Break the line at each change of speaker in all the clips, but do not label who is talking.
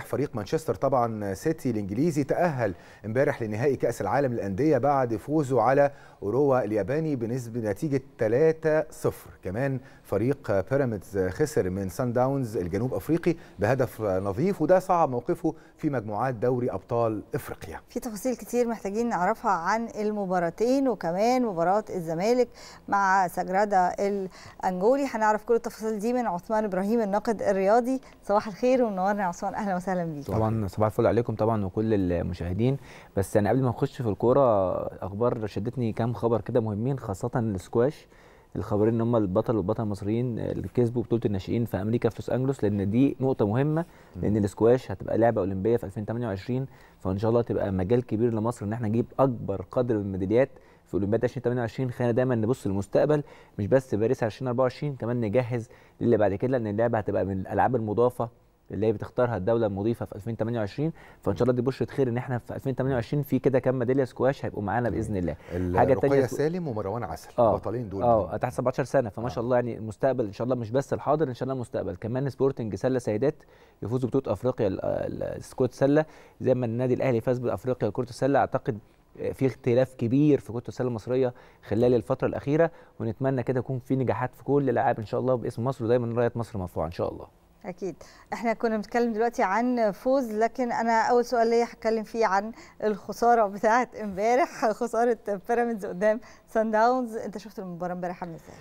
فريق مانشستر طبعا سيتي الانجليزي تاهل امبارح لنهائي كاس العالم للانديه بعد فوزه على اوروا الياباني بنسبه نتيجه 3-0 كمان فريق بيراميدز خسر من سان داونز الجنوب افريقي بهدف نظيف وده صعب موقفه في مجموعات دوري ابطال افريقيا
في تفاصيل كتير محتاجين نعرفها عن المباراتين وكمان مباراه الزمالك مع سجرادا الانجولي هنعرف كل التفاصيل دي من عثمان ابراهيم الناقد الرياضي صباح الخير ومنورنا يا عثمان اهلا وسهلا بيك طبعا
صباح الفل عليكم طبعا وكل المشاهدين بس انا قبل ما نخش في الكوره اخبار شدتني كام خبر كده مهمين خاصه السكواش الخبرين ان هم البطل والبطل المصريين اللي كسبوا بطوله الناشئين في امريكا في لوس انجلوس لان دي نقطه مهمه لان السكواش هتبقى لعبه اولمبيه في 2028 فان شاء الله تبقى مجال كبير لمصر ان احنا نجيب اكبر قدر من الميداليات في اولمبياد 2028 خلينا دايما نبص للمستقبل مش بس باريس 2024 كمان نجهز للي بعد كده لان اللعبه هتبقى من الالعاب المضافه اللي هي بتختارها الدوله المضيفه في 2028 فان شاء الله دي بشره خير ان احنا في 2028 في كده كام ميداليه سكواش هيبقوا معانا باذن الله حاجه تانية رقيه سالم ومروان عسل آه. البطلين دول اه تحت 17 سنه فما آه. شاء الله يعني المستقبل ان شاء الله مش بس الحاضر ان شاء الله المستقبل كمان سبورتنج سله سيدات يفوزوا بطوله افريقيا السكوت سله زي ما النادي الاهلي فاز بافريقيا كره السله اعتقد في اختلاف كبير في كره السله المصريه خلال الفتره الاخيره ونتمنى كده يكون في نجاحات في كل الالعاب ان شاء الله باسم مصر ودايما رايه مصر مرفوعه ان شاء الله
اكيد احنا كنا بنتكلم دلوقتي عن فوز لكن انا اول سؤال ليا هتكلم فيه عن الخساره بتاعه امبارح خساره بيراميدز قدام سان داونز انت شفت المباراه امبارح عامله ازاي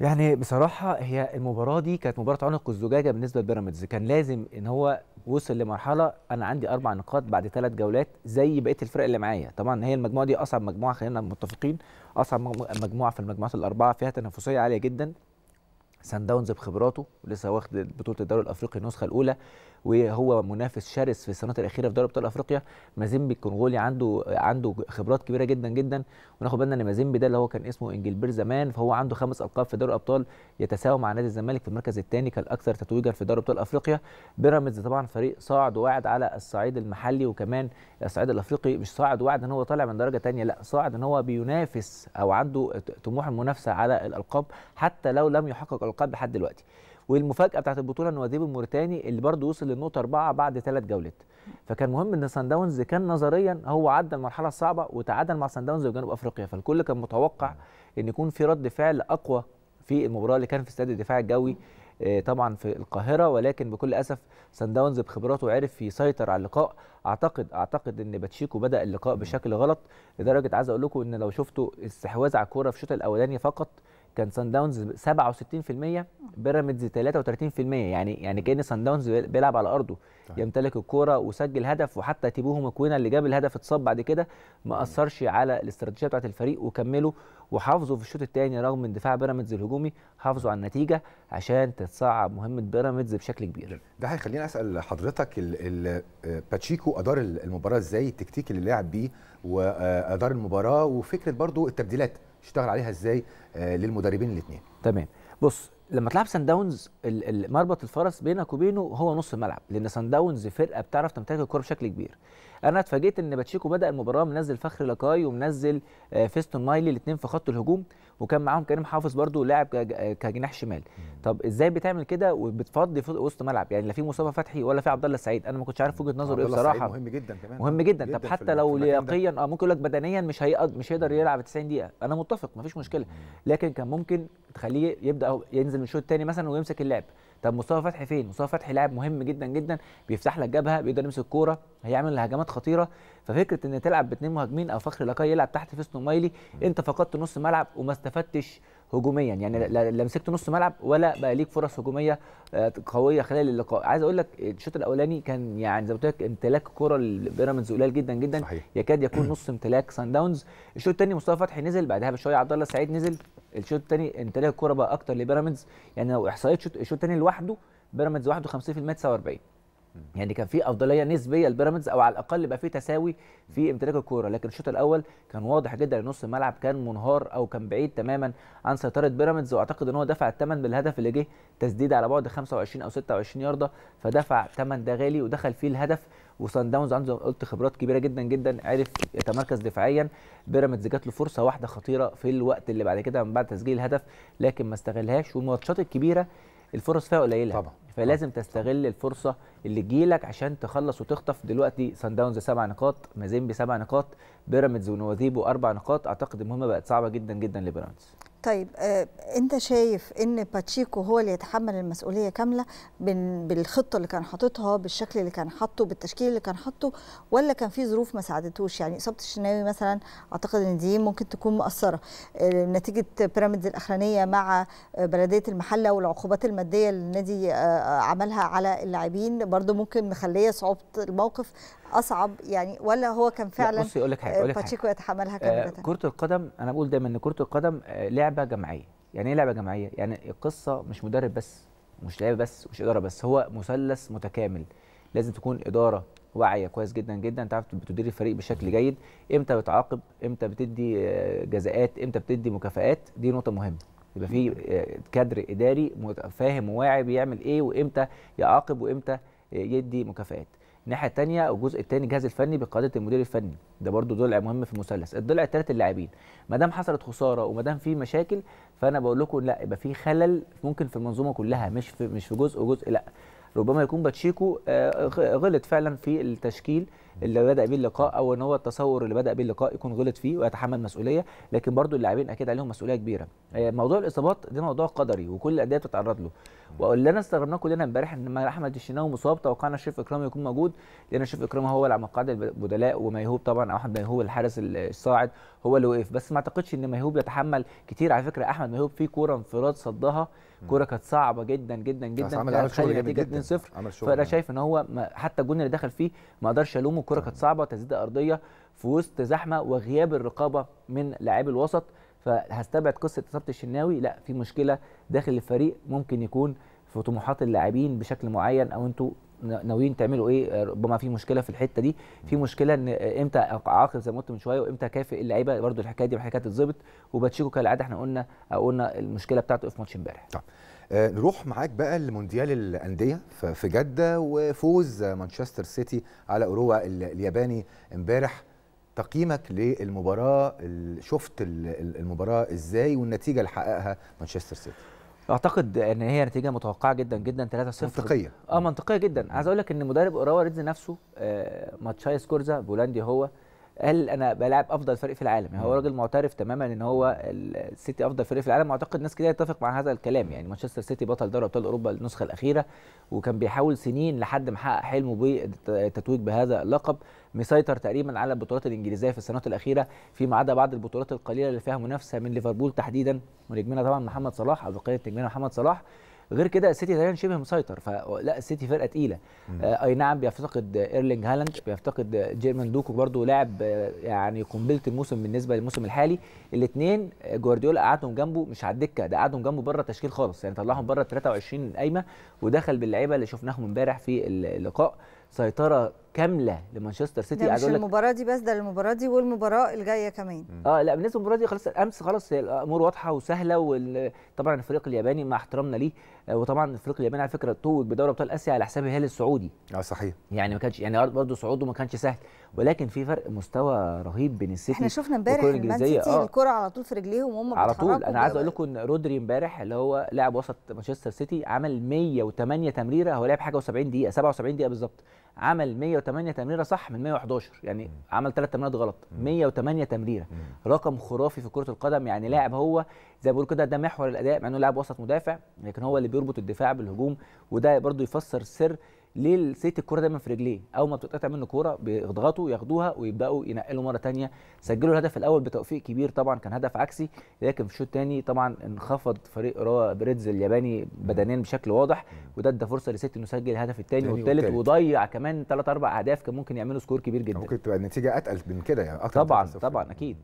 يعني بصراحه هي المباراه دي كانت مباراه عنق الزجاجه بالنسبه لبيراميدز كان لازم ان هو وصل لمرحله انا عندي اربع نقاط بعد ثلاث جولات زي بقيه الفرق اللي معايا طبعا هي المجموعه دي اصعب مجموعه خلينا متفقين اصعب مجموعه في المجموعات الاربعه فيها تنافسيه عاليه جدا سان داونز بخبراته لسه واخد بطوله الدوري الافريقي النسخه الاولى وهو منافس شرس في السنوات الاخيره في دوري ابطال افريقيا مازيمبي الكونغولي عنده عنده خبرات كبيره جدا جدا وناخد بالنا ان مازيمبي ده اللي هو كان اسمه انجلبير زمان فهو عنده خمس القاب في دوري الابطال يتساوى مع نادي الزمالك في المركز الثاني كالاكثر تتويجا في دوري ابطال افريقيا بيراميدز طبعا فريق صاعد وواعد على الصعيد المحلي وكمان الصعيد الافريقي مش صاعد واعد ان هو طالع من درجه ثانيه لا صاعد ان هو بينافس او عنده طموح المنافسه على الالقاب حتى لو لم يحقق اللقاءات لحد دلوقتي والمفاجاه بتاعت البطوله ان وديب الموريتاني اللي برضه وصل للنقطه اربعه بعد ثلاث جولات فكان مهم ان سان داونز كان نظريا هو عدى المرحله الصعبه وتعادل مع سان داونز وجنوب افريقيا فالكل كان متوقع ان يكون في رد فعل اقوى في المباراه اللي كان في استاد الدفاع الجوي آه، طبعا في القاهره ولكن بكل اسف سان داونز بخبراته عرف يسيطر على اللقاء اعتقد اعتقد ان باتشيكو بدا اللقاء بشكل غلط لدرجه عايز اقول لكم ان لو شفتوا استحواذ على الكوره في الشوط الاولاني فقط كان سان داونز 67% بيراميدز 33% يعني يعني كان سان داونز بيلعب على ارضه طيب. يمتلك الكوره وسجل هدف وحتى تيبوه مكوينا اللي جاب الهدف اتصاب بعد كده ما اثرش على الاستراتيجيه بتاعت الفريق وكملوا وحافظوا في الشوط الثاني رغم اندفاع بيراميدز الهجومي حافظوا على النتيجه عشان تتصعب مهمه بيراميدز بشكل كبير ده هيخليني اسال حضرتك
آه، باتشيكو ادار المباراه ازاي التكتيك اللي لعب بيه وادار آه،
المباراه وفكره برضو التبديلات يشتغل عليها ازاي آه، للمدربين الاثنين تمام بص لما تلعب سان داونز مربط الفرس بينك وبينه هو نص الملعب لان سان داونز فرقه بتعرف تمتلك الكره بشكل كبير انا اتفاجئت ان باتشيكو بدا المباراه منزل فخر لاكاي ومنزل آه، فيستون مايلي الاثنين في خط الهجوم وكان معاهم كريم حافظ برده لاعب آه، كجناح شمال طب ازاي بتعمل كده وبتفضي وسط ملعب يعني لا في مصطفى فتحي ولا في عبد الله السعيد انا ما كنتش عارف وجهه نظره ايه بصراحه مهم جدا كمان مهم جدا, جداً طب حتى لو لياقيا اه ممكن يقول لك بدنيا مش هيقدر مش هيقدر يلعب 90 دقيقه انا متفق مفيش مشكله لكن كان ممكن تخليه يبدا ينزل من الشوط الثاني مثلا ويمسك اللعب طب مصطفى فتحي فين مصطفى فتحي لاعب مهم جدا جدا بيفتح لك جبهه بيقدر يمسك الكوره هيعمل هجمات خطيره ففكره ان تلعب باثنين مهاجمين او فخر لاكاي يلعب تحت فيسنو مايلي انت فقدت نص ملعب وما استفدتش هجوميا يعني لا مسكت نص ملعب ولا بقى ليك فرص هجوميه آه، قويه خلال اللقاء عايز اقول لك الشوط الاولاني كان يعني زي ما قلت لك امتلاك كره لبيراميدز قليل جدا جدا صحيح. يكاد يكون نص امتلاك سان داونز الشوط الثاني مصطفى فتحي نزل بعدها بشويه عبد الله سعيد نزل الشوط الثاني امتلاك الكره بقى اكتر لبيراميدز يعني لو احصائيات الشوط الثاني لوحده بيراميدز لوحده 50% 49 يعني كان في افضليه نسبيه لبيراميدز او على الاقل يبقى في تساوي في امتلاك الكوره لكن الشوط الاول كان واضح جدا ان نص الملعب كان منهار او كان بعيد تماما عن سيطره بيراميدز واعتقد ان هو دفع الثمن بالهدف اللي جه تسديد على بعد 25 او 26 يارده فدفع ثمن ده غالي ودخل فيه الهدف وسان داونز عنده قلت خبرات كبيره جدا جدا عرف يتمركز دفاعيا بيراميدز جات له فرصه واحده خطيره في الوقت اللي بعد كده من بعد تسجيل الهدف لكن ما استغلهاش والماتشات الكبيره الفرص فيها قليله طبعا فلازم تستغل الفرصه اللي تجيلك عشان تخلص وتخطف دلوقتي سان داونز سبع نقاط مازيمبي سبع نقاط بيراميدز ونوازيبو اربع نقاط اعتقد المهمه بقت صعبه جدا جدا لبيراميدز
طيب آه انت شايف ان باتشيكو هو اللي يتحمل المسؤوليه كامله بالخطه اللي كان حاططها بالشكل اللي كان حاطه بالتشكيل اللي كان حاطه ولا كان في ظروف ما ساعدتوش يعني اصابه الشناوي مثلا اعتقد ان دي ممكن تكون مؤثره آه نتيجه بيراميدز الاخرانيه مع آه، بلديه المحله والعقوبات الماديه اللي النادي آه،, آه عملها على اللاعبين برضو ممكن مخليه صعوبه الموقف اصعب يعني ولا هو كان فعلا بصي اقول لك حاجه آه، باتشيكو يتحملها كامله آه،
كره القدم انا بقول دايما ان كره القدم آه، لعبه جماعيه يعني ايه لعبه جماعيه يعني القصه مش مدرب بس مش لعيبه بس مش اداره بس هو مثلث متكامل لازم تكون اداره واعيه كويس جدا جدا تعرف بتدير الفريق بشكل جيد امتى بتعاقب امتى بتدي جزاءات امتى بتدي مكافآت دي نقطه مهمه يبقى في كادر اداري فاهم وواعي بيعمل ايه وامتى يعاقب وامتى يدي مكافآت الناحيه الثانيه الجزء الثاني الجهاز الفني بقياده المدير الفني ده برده ضلع مهم في المثلث الضلع الثالث اللاعبين ما دام حصلت خساره وما دام في مشاكل فانا بقول لكم لا يبقى في خلل ممكن في المنظومه كلها مش في مش في جزء وجزء لا ربما يكون باتشيكو آه، غلط فعلا في التشكيل اللي بدا بيه اللقاء او ان هو التصور اللي بدا بيه اللقاء يكون غلط فيه ويتحمل مسؤوليه لكن برضو اللاعبين اكيد عليهم مسؤوليه كبيره آه، موضوع الاصابات ده موضوع قدري وكل الانديه بتتعرض له واللي انا استغربناه كلنا امبارح ان احمد الشناوي مصاب توقعنا شريف اكرام يكون موجود لان شريف اكرام هو اللي على مقعد البدلاء وميهوب طبعا او احمد ميهوب الحارس الصاعد هو اللي وقف بس ما اعتقدش ان ميهوب يتحمل كتير على فكره احمد ميهوب في كوره انفراد صدها كوره كانت صعبه جدا جدا جدا عمل شغل جدا 2-0 فانا شايف ان هو حتى الجون اللي دخل فيه ما اقدرش الومه الكره كانت صعبه تسديده ارضيه في وسط زحمه وغياب الرقابه من لاعبي الوسط فهستبعد قصه اصابه الشناوي لا في مشكله داخل الفريق ممكن يكون في طموحات اللاعبين بشكل معين او انتوا ناويين تعملوا ايه ربما في مشكله في الحته دي في مشكله ان آه، امتى اعاقب زي ما قلت من شويه وامتى كافئ اللعيبه برده الحكايه دي محتاجه تتظبط وباتشيكو كالعاده احنا قلنا قلنا المشكله بتاعته في ماتش امبارح
آه، نروح معاك بقى لمونديال الانديه في جده وفوز مانشستر سيتي على اوروا الياباني امبارح تقييمك للمباراه شفت المباراه ازاي والنتيجه اللي حققها مانشستر سيتي
اعتقد ان هي نتيجه متوقعه جدا جدا 3-0 منطقيه اه منطقيه جدا عايز اقول لك ان مدرب اوراوا ريدز نفسه آه ماتشايس كورزا بولندي هو قال انا بلعب افضل فريق في العالم يعني هو راجل معترف تماما ان هو السيتي افضل فريق في العالم اعتقد ناس كده يتفق مع هذا الكلام يعني مانشستر سيتي بطل دوري ابطال اوروبا النسخه الاخيره وكان بيحاول سنين لحد ما حقق حلمه بالتتويج بهذا اللقب مسيطر تقريبا على البطولات الانجليزيه في السنوات الاخيره فيما عدا بعض البطولات القليله اللي فيها منافسه من ليفربول تحديدا ونجمنا طبعا محمد صلاح او بقيه نجمنا محمد صلاح غير كده السيتي تقريبا شبه مسيطر فلا السيتي فرقه تقيله آه، اي نعم بيفتقد ايرلينج هالاند بيفتقد جيرمان دوكو برده لاعب آه، يعني قنبله الموسم بالنسبه للموسم الحالي الاثنين آه، جوارديولا قعدهم جنبه مش على الدكه ده قعدهم جنبه بره التشكيل خالص يعني طلعهم بره 23 قايمه ودخل باللعيبه اللي شفناهم امبارح في اللقاء سيطره كامله لمانشستر سيتي ده مش المباراه
دي بس ده المباراه دي والمباراه الجايه كمان
اه لا بالنسبه للمباراه دي خلاص امس خلاص هي الامور واضحه وسهله وطبعا الفريق الياباني مع احترامنا ليه آه، وطبعا الفريق الياباني على فكره توج بدوري ابطال اسيا على حساب الهلال السعودي اه صحيح يعني ما كانش يعني برضه صعوده ما كانش سهل ولكن في فرق مستوى رهيب بين السيتي احنا شفنا امبارح المان سيتي آه. الكره
على طول في رجليهم وهم على طول انا عايز اقول
لكم ان رودري امبارح اللي هو لاعب وسط مانشستر سيتي عمل 108 تمريره هو لعب حاجه و70 دقيقه 77 دقيقه بالظبط عمل 108 تمريره صح من 111 يعني عمل ثلاث تمريرات غلط 108 تمريره رقم خرافي في كره القدم يعني لاعب هو زي ما بيقول كده ده محور الاداء مع انه لاعب وسط مدافع لكن هو اللي بيربط الدفاع بالهجوم وده برضو يفسر سر ليه السيت الكوره دايما في رجليه اول ما بتتقطع منه كوره بيضغطوا ياخدوها ويبداوا ينقلوا مره ثانيه سجلوا الهدف الاول بتوفيق كبير طبعا كان هدف عكسي لكن في الشوط الثاني طبعا انخفض فريق روا بريدز الياباني بدنيا بشكل واضح وده ادى فرصه لسيتي انه يسجل الهدف الثاني والثالث وضيع كمان ثلاث اربع اهداف كان ممكن يعملوا سكور كبير جدا ممكن تبقى النتيجه اتقل من كده يعني أكثر طبعا طبعا اكيد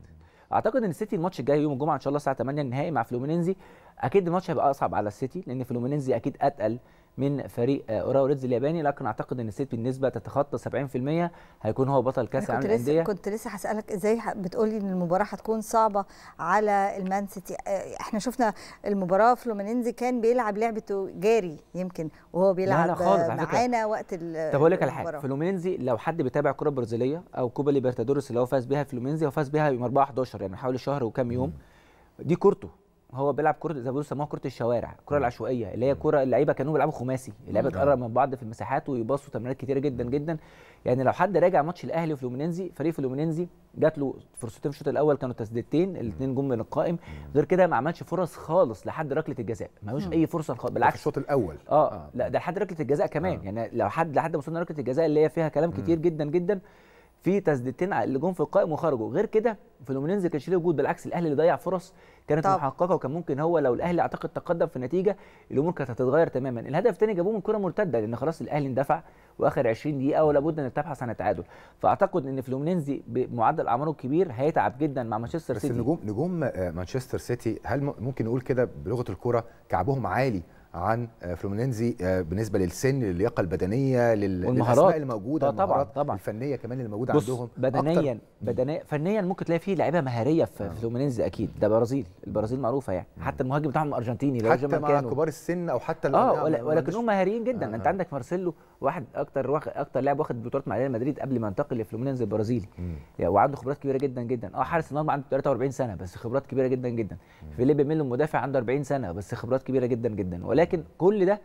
اعتقد ان السيتي الماتش الجاي يوم الجمعه ان شاء الله الساعه 8 النهائي مع فلومينينزي اكيد الماتش هيبقى اصعب على السيتي لان فلومينينزي اكيد اتقل من فريق آه، اوراو ريدز الياباني لكن اعتقد ان السيتي بنسبه تتخطى 70% هيكون هو بطل كاس العالم للانديه كنت
لسه هسالك ازاي بتقولي ان المباراه هتكون صعبه على المان سيتي آه، احنا شفنا المباراه فلومينينزي كان بيلعب لعبته جاري يمكن وهو بيلعب لا لا خالص معانا وقت طب اقول لك على حاجه
فلومينزي لو حد بيتابع كره برازيليه او كوبا ليبرتادورس اللي هو فاز بيها فلومينزي هو فاز بيها يوم 4 11 يعني حوالي شهر وكام يوم دي كورته هو بيلعب كره زي ما بيقولوا سموها كره الشوارع الكره العشوائيه اللي هي كره اللعيبه كانوا بيلعبوا خماسي اللعيبه تقرب من بعض في المساحات ويباصوا تمريرات كتيره جدا جدا يعني لو حد راجع ماتش الاهلي وفلومينينزي فريق فلومينينزي جات له فرصتين في الشوط الاول كانوا تسديدتين الاثنين جم من القائم غير كده ما عملش فرص خالص لحد ركله الجزاء ملوش اي فرصه خالص بالعكس الشوط الاول آه, اه لا ده لحد ركله الجزاء كمان آه. يعني لو حد لحد ما وصلنا ركله الجزاء اللي هي فيها كلام كتير جدا جدا في تسديدتين اللي جم في القائم وخرجوا غير كده فلومينينز كان شيل وجود بالعكس الاهلي اللي ضيع فرص كانت طب. محققه وكان ممكن هو لو الاهلي اعتقد تقدم في النتيجه الامور كانت هتتغير تماما الهدف الثاني جابوه من كره مرتده لان خلاص الاهلي اندفع واخر 20 دقيقه ولا بد انك تبحث عن التعادل فاعتقد ان فلومينينزي بمعدل اعماره الكبير هيتعب جدا مع مانشستر سيتي بس نجوم
نجوم آه، مانشستر سيتي هل ممكن نقول كده بلغه الكوره كعبهم عالي عن فلومينينزي آه، بالنسبه للسن للياقه البدنيه للاسماء
الموجوده طبعا المهارات طبعا الفنيه كمان اللي موجوده عندهم بدنيا بدنيا فنيا ممكن تلاقي فيه لعيبه مهاريه في آه. فلومينينزي اكيد ده برازيل البرازيل معروفه يعني نعم. حتى المهاجم بتاعهم ارجنتيني لو حتى مع كانوا. كبار السن او حتى اه ولكنهم مهاريين جدا آه. انت آه. عندك مارسيلو واحد اكتر واخ... اكتر لاعب واخد بطولات مع ريال مدريد قبل ما ينتقل لفلومينينزي البرازيلي يعني وعنده خبرات كبيره جدا جدا اه حارس المرمى عنده 43 سنه بس خبرات كبيره جدا جدا فيليب ميلو مدافع عنده 40 سنه بس خبرات كبيره جدا جدا ولكن كل ده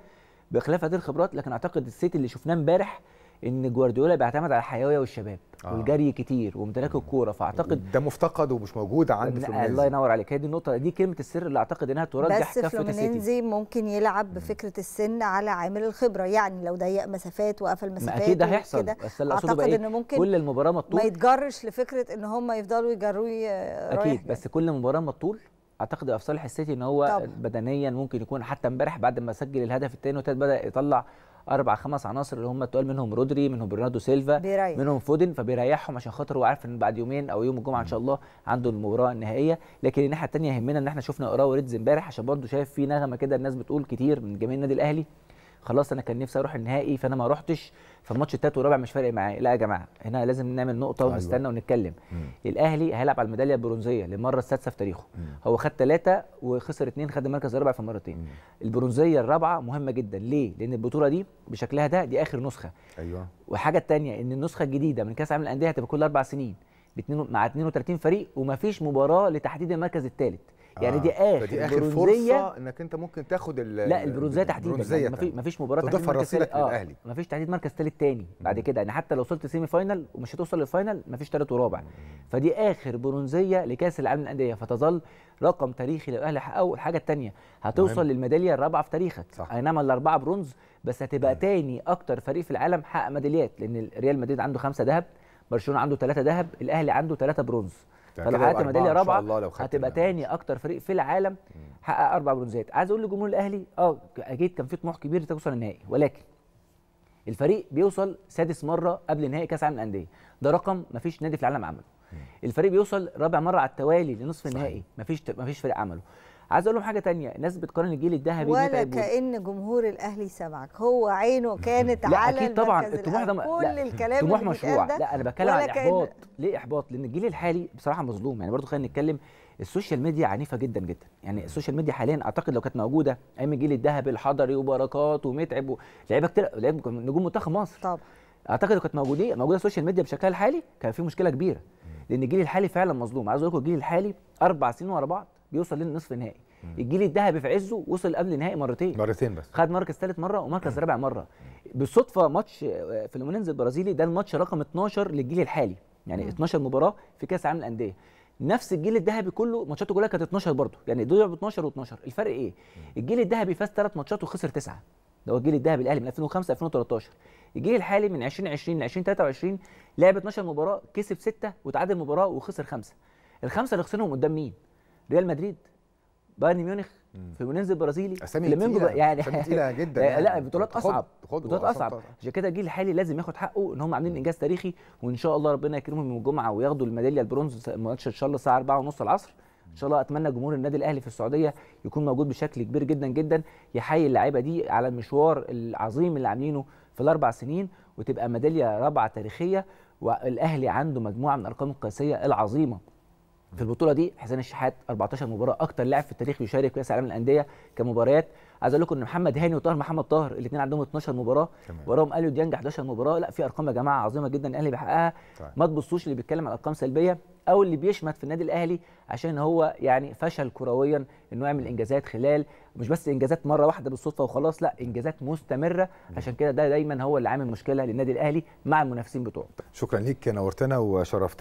بخلاف هذه الخبرات لكن اعتقد السيتي اللي شفناه امبارح ان جوارديولا بيعتمد على الحيويه والشباب آه. والجري كتير وامتلاك الكوره فاعتقد ده مفتقد ومش موجود عند فلومينيزي آه، الله ينور عليك هي دي النقطه دي كلمه السر اللي اعتقد انها ترجح كفه السيتي بس فلومينينزي
ممكن يلعب بفكره السن على عامل الخبره يعني لو ضيق مسافات وقفل مسافات اكيد ده هيحصل بس اللي اعتقد بقى إيه؟ ممكن كل المباراه ما تطول ما يتجرش لفكره ان هم يفضلوا يجروا آه، اكيد
بس كل مباراه ما تطول اعتقد في صالح السيتي ان هو طبعا. بدنيا ممكن يكون حتى امبارح بعد ما سجل الهدف الثاني والثالث بدا يطلع اربع خمس عناصر اللي هم تقال منهم رودري منهم برناردو سيلفا بيريح. منهم فودن فبيريحهم عشان خاطر هو عارف ان بعد يومين او يوم الجمعه ان شاء الله عنده المباراه النهائيه لكن الناحيه الثانيه يهمنا ان احنا شفنا اوراوا ريدز امبارح عشان برضه شايف في نغمه كده الناس بتقول كتير من جماهير النادي الاهلي خلاص انا كان نفسي اروح النهائي فانا ما رحتش فالماتش التالت والرابع مش فارق معايا لا يا جماعه هنا لازم نعمل نقطه أيوة. ونستنى ونتكلم مم. الاهلي هيلعب على الميداليه البرونزيه للمره السادسه في تاريخه مم. هو خد ثلاثه وخسر اثنين خد المركز الرابع في مرتين مم. البرونزيه الرابعه مهمه جدا ليه لان البطوله دي بشكلها ده دي اخر نسخه ايوه والحاجه الثانيه ان النسخه الجديده من كاس العالم الانديه هتبقى كل اربع سنين مع 32 فريق ومفيش مباراه لتحديد المركز الثالث يعني دي آه. اخر فدي اخر فرصه
انك انت ممكن تاخد لا البرونزيه تحديدا يعني ما فيش مباراه تحديد مركز الاهلي
آه ما فيش تحديد مركز ثالث تاني بعد كده يعني حتى لو وصلت سيمي فاينل ومش هتوصل للفاينل ما فيش ثالث ورابع فدي اخر برونزيه لكاس العالم للانديه فتظل رقم تاريخي للاهلي حققه الحاجه الثانيه هتوصل مهم. للميداليه الرابعه في تاريخك صح. اي نعم الاربعه برونز بس هتبقى تاني اكتر فريق في العالم حقق ميداليات لان ريال مدريد عنده خمسه ذهب برشلونه عنده ثلاثه ذهب الاهلي عنده ثلاثه برونز فلو حققت ميداليه رابعه هتبقى تاني اكتر فريق في العالم حقق اربع برونزات عايز اقول للجمهور الاهلي اه اكيد كان في طموح كبير توصل النهائي ولكن الفريق بيوصل سادس مره قبل نهائي كاس العالم للانديه ده رقم مفيش نادي في العالم عمله الفريق بيوصل رابع مره على التوالي لنصف النهائي مفيش مفيش فريق عمله عايز اقول لهم حاجه تانية الناس بتقارن الجيل الذهبي ولا كان
جمهور الاهلي سمعك هو عينه كانت لا على اكيد طبعا الطموح ده كل الكلام طموح مشروع لا انا بتكلم على الاحباط
ليه احباط لان الجيل الحالي بصراحه مظلوم يعني برضو خلينا نتكلم السوشيال ميديا عنيفه جدا جدا يعني السوشيال ميديا حاليا اعتقد لو كانت موجوده ايام الجيل الذهبي الحضري وبركات ومتعب ولعيبه كتير لعيبه نجوم منتخب مصر طبعا اعتقد لو كانت موجوده موجوده السوشيال ميديا بشكلها الحالي كان في مشكله كبيره لان الجيل الحالي فعلا مظلوم عايز اقول لكم الجيل الحالي اربع سنين ورا بعض بيوصل للنصف النهائي الجيل الذهبي في عزه وصل قبل النهائي مرتين مرتين بس خد مركز ثالث مره ومركز رابع مره بالصدفه ماتش آه، فلومينينز البرازيلي ده الماتش رقم 12 للجيل الحالي يعني مم. 12 مباراه في كاس العالم الانديه نفس الجيل الذهبي كله ماتشاته كلها كانت 12 برضه يعني دول لعبوا 12 و12 الفرق ايه الجيل الذهبي فاز ثلاث ماتشات وخسر تسعه ده هو الجيل الذهبي الاهلي من 2005 2013 الجيل الحالي من 2020 ل 2023 لعب 12 مباراه كسب سته وتعادل مباراه وخسر خمسه الخمسه اللي خسرهم قدام مين ريال مدريد بايرن ميونخ فلومينيز البرازيلي اسامي تقيله يعني اسامي تقيله جدا يعني لا بطولات اصعب بطولات اصعب عشان كده الجيل الحالي لازم ياخد حقه ان هم عاملين انجاز تاريخي وان شاء الله ربنا يكرمهم يوم الجمعه وياخدوا الميداليه البرونز ماتش ان شاء الله الساعه 4:30 العصر ان شاء الله اتمنى جمهور النادي الاهلي في السعوديه يكون موجود بشكل كبير جدا جدا يحيي اللعيبه دي على المشوار العظيم اللي عاملينه في الاربع سنين وتبقى ميداليه رابعه تاريخيه والاهلي عنده مجموعه من الارقام القياسيه العظيمه في البطوله دي حسين الشحات 14 مباراه اكتر لاعب في التاريخ يشارك كاس العالم للانديه كمباريات عايز اقول لكم ان محمد هاني وطاهر محمد طاهر الاثنين عندهم 12 مباراه وراهم اليو ديانج 11 مباراه لا في ارقام يا جماعه عظيمه جدا الاهلي بيحققها طيب. ما تبصوش اللي بيتكلم على ارقام سلبيه او اللي بيشمت في النادي الاهلي عشان هو يعني فشل كرويا انه يعمل انجازات خلال مش بس انجازات مره واحده بالصدفه وخلاص لا انجازات مستمره عشان كده ده دايما هو اللي عامل مشكله للنادي الاهلي مع المنافسين بتوعه
شكرا ليك نورتنا وشرفتنا